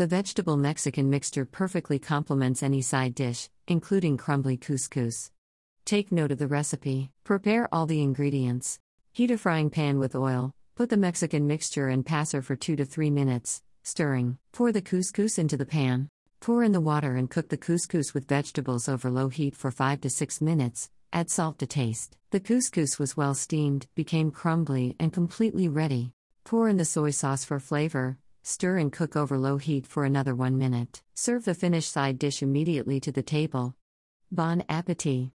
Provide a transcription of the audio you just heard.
The vegetable Mexican mixture perfectly complements any side dish, including crumbly couscous. Take note of the recipe. Prepare all the ingredients. Heat a frying pan with oil, put the Mexican mixture and passer for 2 to 3 minutes, stirring. Pour the couscous into the pan. Pour in the water and cook the couscous with vegetables over low heat for 5 to 6 minutes. Add salt to taste. The couscous was well steamed, became crumbly, and completely ready. Pour in the soy sauce for flavor, stir and cook over low heat for another 1 minute. Serve the finished side dish immediately to the table. Bon appetit!